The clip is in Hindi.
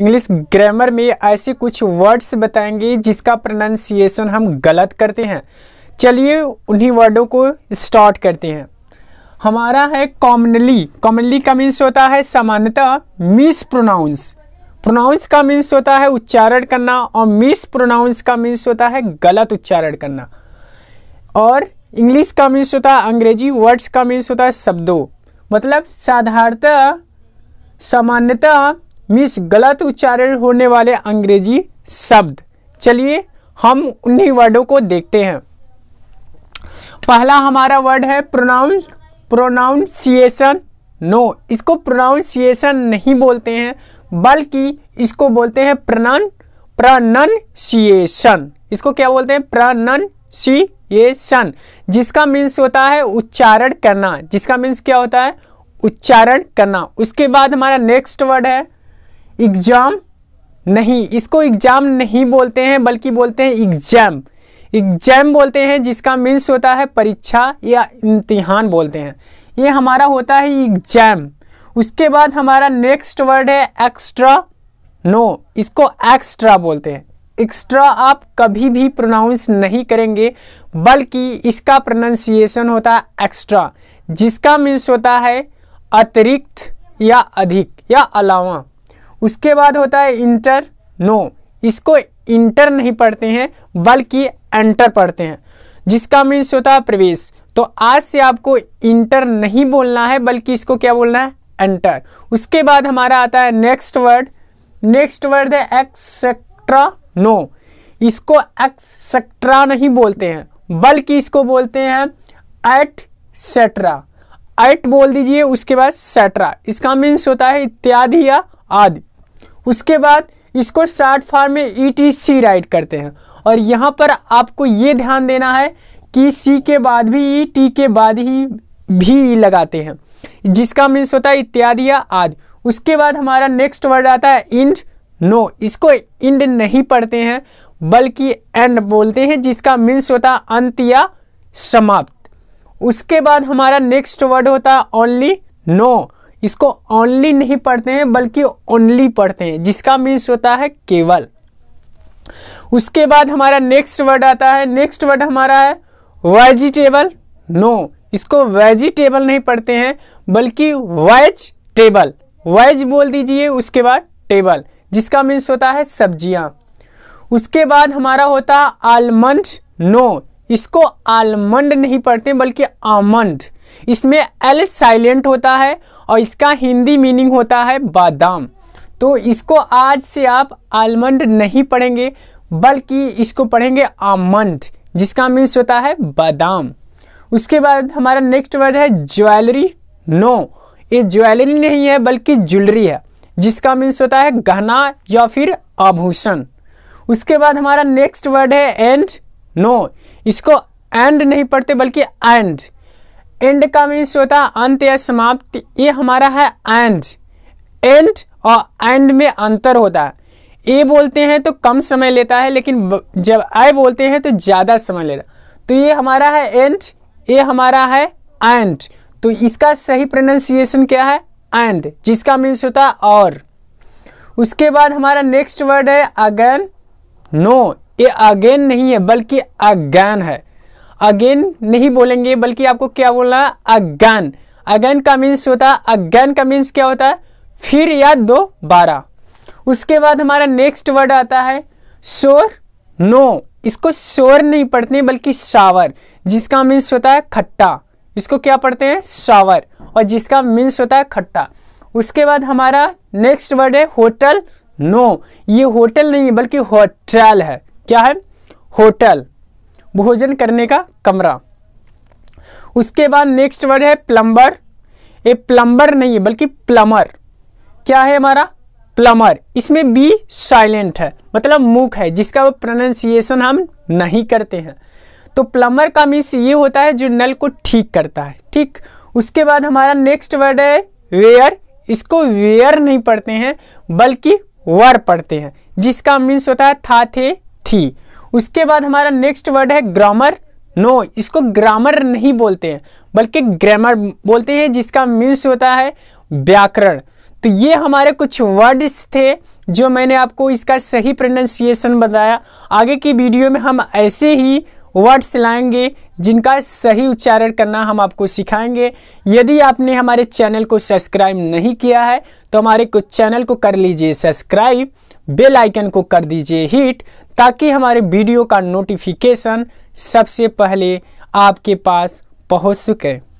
इंग्लिश ग्रामर में ऐसे कुछ वर्ड्स बताएंगे जिसका प्रोनाउंसिएशन हम गलत करते हैं चलिए उन्हीं वर्डों को स्टार्ट करते हैं हमारा है कॉमनली कॉमनली का मीन्स होता है सामान्यतः मिस प्रोनाउंस प्रोनाउंस का मीन्स होता है उच्चारण करना और मिस प्रोनाउंस का मीन्स होता है गलत उच्चारण करना और इंग्लिश का मीन्स होता है अंग्रेजी वर्ड्स का मीन्स होता है शब्दों मतलब साधारणतः सामान्यतः मिस गलत उच्चारण होने वाले अंग्रेजी शब्द चलिए हम उन्हीं वर्डों को देखते हैं पहला हमारा वर्ड है प्रोनाउंस प्रोनाउंसिएशन नो इसको प्रोनाउंसिएशन नहीं बोलते हैं बल्कि इसको बोलते हैं प्रनन प्रनन्सिएशन इसको क्या बोलते हैं प्रनन्सिएशन जिसका मीन्स होता है उच्चारण करना जिसका मीन्स क्या होता है उच्चारण करना उसके बाद हमारा नेक्स्ट वर्ड है एग्जाम नहीं इसको एग्जाम नहीं बोलते हैं बल्कि बोलते हैं एग्जाम एग्जाम बोलते हैं जिसका मीन्स होता है परीक्षा या इम्तिहान बोलते हैं ये हमारा होता है एग्जाम उसके बाद हमारा नेक्स्ट वर्ड है एक्स्ट्रा नो इसको एक्स्ट्रा बोलते हैं एक्स्ट्रा आप कभी भी प्रोनाउंस नहीं करेंगे बल्कि इसका प्रोनाउंसिएशन होता है एक्स्ट्रा जिसका मीन्स होता है अतिरिक्त या अधिक या अलावा उसके बाद होता है इंटर नो इसको इंटर नहीं पढ़ते हैं बल्कि एंटर पढ़ते हैं जिसका मीन्स होता है प्रवेश तो आज से आपको इंटर नहीं बोलना है बल्कि इसको क्या बोलना है एंटर उसके बाद हमारा आता है नेक्स्ट वर्ड नेक्स्ट वर्ड है एक्सेट्रा नो इसको एक्सेट्रा नहीं बोलते हैं बल्कि इसको बोलते हैं एट सेट्रा एट बोल दीजिए उसके बाद सेट्रा इसका मीन्स होता है इत्यादि या आदि उसके बाद इसको शार्ट फॉर्म में ई टी सी राइट करते हैं और यहाँ पर आपको ये ध्यान देना है कि सी के बाद भी ई e टी के बाद ही भी लगाते हैं जिसका मीन्स होता है इत्यादि या आदि उसके बाद हमारा नेक्स्ट वर्ड आता है इंड नो इसको इंड नहीं पढ़ते हैं बल्कि एंड बोलते हैं जिसका मीन्स होता है अंत या समाप्त उसके बाद हमारा नेक्स्ट वर्ड होता है ओनली नो इसको ओनली नहीं पढ़ते हैं बल्कि ओनली पढ़ते हैं जिसका मीन्स होता है केवल उसके बाद हमारा नेक्स्ट वर्ड आता है नेक्स्ट वर्ड हमारा है वेजिटेबल नो इसको वेजिटेबल नहीं पढ़ते हैं बल्कि वेज टेबल वेज बोल दीजिए उसके बाद टेबल जिसका मीन्स होता है सब्जियां उसके बाद हमारा होता है आलमंड नो इसको आलमंड नहीं पढ़ते बल्कि आमंड इसमें एल साइलेंट होता है और इसका हिंदी मीनिंग होता है बादाम तो इसको आज से आप आलमंड नहीं पढ़ेंगे बल्कि इसको पढ़ेंगे आमंड जिसका मीन्स होता है बादाम उसके बाद हमारा नेक्स्ट वर्ड है ज्वेलरी नो ये ज्वेलरी नहीं है बल्कि ज्वेलरी है जिसका मीन्स होता है गहना या फिर आभूषण उसके बाद हमारा नेक्स्ट वर्ड है एंड नो इसको एंड नहीं पढ़ते बल्कि एंड एंड का मीन्स होता है अंत या समाप्त ये हमारा है एंड एंड और एंड में अंतर होता है ए बोलते हैं तो कम समय लेता है लेकिन जब आई बोलते हैं तो ज़्यादा समय लेता तो ये हमारा है एंड ये हमारा है एंड तो इसका सही प्रोनाउंसिएशन क्या है एंड जिसका मीन्स होता है और उसके बाद हमारा नेक्स्ट वर्ड है अगेन नो ये अगेन नहीं है बल्कि अगैन है अगेन नहीं बोलेंगे बल्कि आपको क्या बोलना अगन अगेन का मीन्स होता है अगन का मीन्स क्या होता है फिर या दो बारह उसके बाद हमारा नेक्स्ट वर्ड आता है शोर नो इसको शोर नहीं पढ़ते बल्कि शावर जिसका मीन्स होता है खट्टा इसको क्या पढ़ते हैं शावर और जिसका मीन्स होता है खट्टा उसके बाद हमारा नेक्स्ट वर्ड है होटल नो ये होटल नहीं बल्कि होटल है क्या है होटल भोजन करने का कमरा उसके बाद नेक्स्ट वर्ड है प्लम्बर ये प्लम्बर नहीं है बल्कि प्लमर क्या है हमारा प्लमर इसमें बी साइलेंट है मतलब मुख है जिसका वो प्रोनाउंसिएशन हम नहीं करते हैं तो प्लमर का मीन्स ये होता है जो नल को ठीक करता है ठीक उसके बाद हमारा नेक्स्ट वर्ड है वेयर इसको वेयर नहीं पढ़ते हैं बल्कि वर पढ़ते हैं जिसका मीन्स होता है था थे थी उसके बाद हमारा नेक्स्ट वर्ड है ग्रामर नो no, इसको ग्रामर नहीं बोलते हैं बल्कि ग्रामर बोलते हैं जिसका मीन्स होता है व्याकरण तो ये हमारे कुछ वर्ड्स थे जो मैंने आपको इसका सही प्रोनाउंसिएशन बताया आगे की वीडियो में हम ऐसे ही वर्ड्स लाएंगे जिनका सही उच्चारण करना हम आपको सिखाएंगे यदि आपने हमारे चैनल को सब्सक्राइब नहीं किया है तो हमारे को चैनल को कर लीजिए सब्सक्राइब बेल आइकन को कर दीजिए हिट ताकि हमारे वीडियो का नोटिफिकेशन सबसे पहले आपके पास पहुंच सके